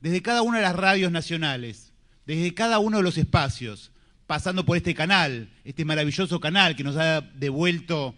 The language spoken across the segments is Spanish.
desde cada una de las radios nacionales, desde cada uno de los espacios, pasando por este canal, este maravilloso canal que nos ha devuelto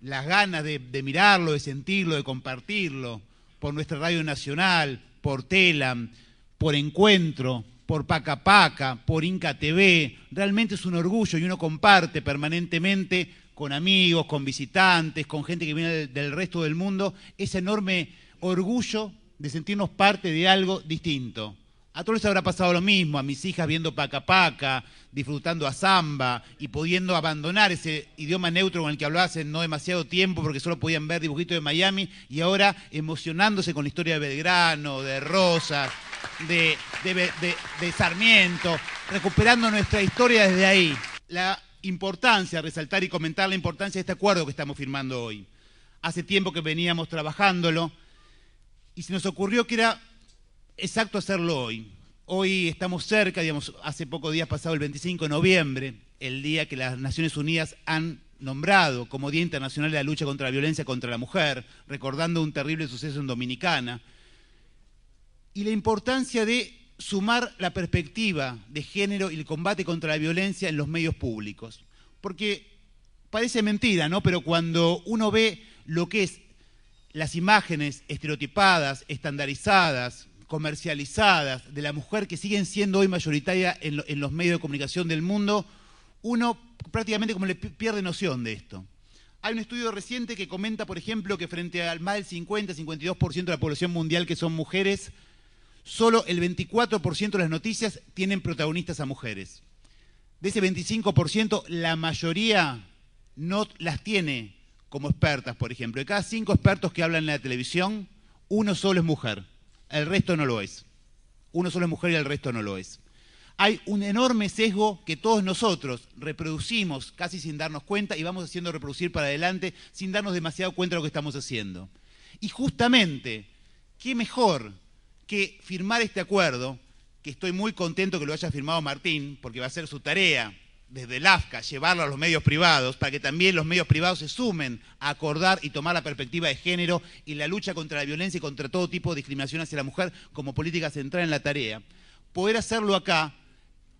las ganas de, mirarlo, de sentirlo, de compartirlo, por nuestra radio nacional, por Telam, por Encuentro, por Paca Paca, por Inca TV. Realmente es un orgullo y uno comparte permanentemente con amigos, con visitantes, con gente que viene del resto del mundo, ese enorme orgullo de sentirnos parte de algo distinto. A todos les habrá pasado lo mismo, a mis hijas viendo Paca Paca, disfrutando a Zamba y pudiendo abandonar ese idioma neutro con el que hablaba hace no demasiado tiempo porque solo podían ver dibujitos de Miami y ahora emocionándose con la historia de Belgrano, de Rosas, de, de Sarmiento, recuperando nuestra historia desde ahí. La importancia, resaltar y comentar la importancia de este acuerdo que estamos firmando hoy. Hace tiempo que veníamos trabajándolo, y se nos ocurrió que era exacto hacerlo hoy. Hoy estamos cerca, digamos, hace pocos días pasado, el 25 de noviembre, el día que las Naciones Unidas han nombrado como Día Internacional de la Lucha contra la Violencia contra la Mujer, recordando un terrible suceso en Dominicana, y la importancia de sumar la perspectiva de género y el combate contra la violencia en los medios públicos. Porque parece mentira, ¿no? Pero cuando uno ve lo que es las imágenes estereotipadas, estandarizadas, comercializadas de la mujer que siguen siendo hoy mayoritaria en, en los medios de comunicación del mundo, uno prácticamente como le pierde noción de esto. Hay un estudio reciente que comenta, por ejemplo, que frente al más del 50-52% de la población mundial que son mujeres, solo el 24% de las noticias tienen protagonistas a mujeres. De ese 25%, la mayoría no las tiene como expertas, por ejemplo. De cada cinco expertos que hablan en la televisión, uno solo es mujer, el resto no lo es. Uno solo es mujer y el resto no lo es. Hay un enorme sesgo que todos nosotros reproducimos casi sin darnos cuenta y vamos haciendo reproducir para adelante sin darnos demasiado cuenta de lo que estamos haciendo. Y justamente, ¿qué mejor que firmar este acuerdo, que estoy muy contento que lo haya firmado Martín, porque va a ser su tarea desde el AFCA llevarlo a los medios privados para que también los medios privados se sumen a acordar y tomar la perspectiva de género y la lucha contra la violencia y contra todo tipo de discriminación hacia la mujer como política central en la tarea, poder hacerlo acá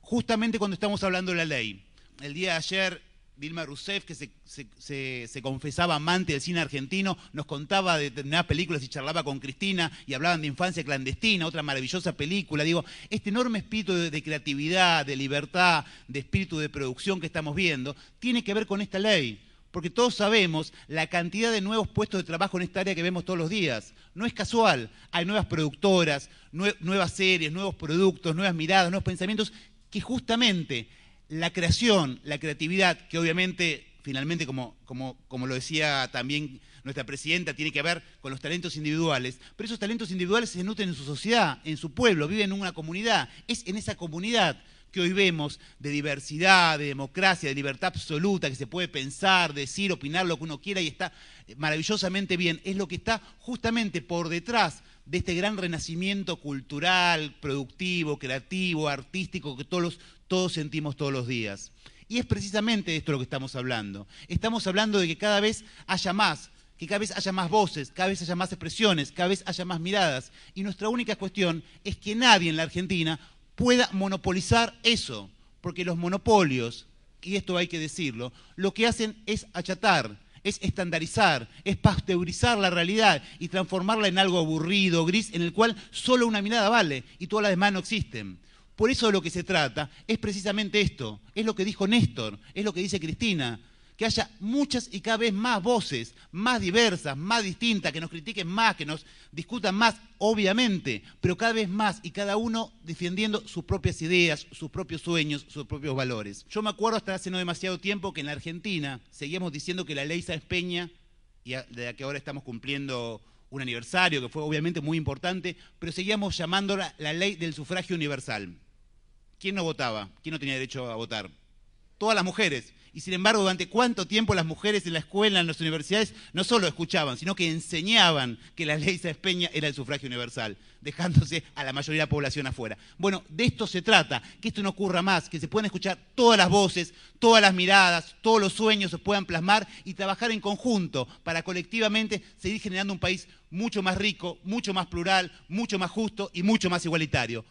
justamente cuando estamos hablando de la ley. El día de ayer Dilma Rousseff, que se, confesaba amante del cine argentino, nos contaba de determinadas películas y charlaba con Cristina y hablaban de infancia clandestina, otra maravillosa película. Digo, este enorme espíritu de, creatividad, de libertad, de espíritu de producción que estamos viendo, tiene que ver con esta ley porque todos sabemos la cantidad de nuevos puestos de trabajo en esta área que vemos todos los días. No es casual, hay nuevas productoras, nuevas series, nuevos productos, nuevas miradas, nuevos pensamientos que justamente la creación, la creatividad, que obviamente, finalmente, como, lo decía también nuestra presidenta, tiene que ver con los talentos individuales, pero esos talentos individuales se nutren en su sociedad, en su pueblo, viven en una comunidad, es en esa comunidad que hoy vemos de diversidad, de democracia, de libertad absoluta, que se puede pensar, decir, opinar lo que uno quiera y está eh, maravillosamente bien, es lo que está justamente por detrás de este gran renacimiento cultural, productivo, creativo, artístico que todos, todos sentimos todos los días. Y es precisamente de esto lo que estamos hablando. Estamos hablando de que cada vez haya más, que cada vez haya más voces, cada vez haya más expresiones, cada vez haya más miradas. Y nuestra única cuestión es que nadie en la Argentina pueda monopolizar eso, porque los monopolios, y esto hay que decirlo, lo que hacen es achatar es estandarizar, es pasteurizar la realidad y transformarla en algo aburrido, gris, en el cual solo una mirada vale y todas las demás no existen. Por eso de lo que se trata es precisamente esto, es lo que dijo Néstor, es lo que dice Cristina, que haya muchas y cada vez más voces, más diversas, más distintas, que nos critiquen más, que nos discutan más, obviamente, pero cada vez más y cada uno defendiendo sus propias ideas, sus propios sueños, sus propios valores. Yo me acuerdo hasta hace no demasiado tiempo que en la Argentina seguíamos diciendo que la ley Sáenz y de que ahora estamos cumpliendo un aniversario que fue obviamente muy importante, pero seguíamos llamándola la ley del sufragio universal. ¿Quién no votaba? ¿Quién no tenía derecho a votar? Todas las mujeres. Y sin embargo, durante cuánto tiempo las mujeres en la escuela, en las universidades, no solo escuchaban, sino que enseñaban que la ley de era el sufragio universal, dejándose a la mayoría de la población afuera. Bueno, de esto se trata, que esto no ocurra más, que se puedan escuchar todas las voces, todas las miradas, todos los sueños se puedan plasmar y trabajar en conjunto para colectivamente seguir generando un país mucho más rico, mucho más plural, mucho más justo y mucho más igualitario.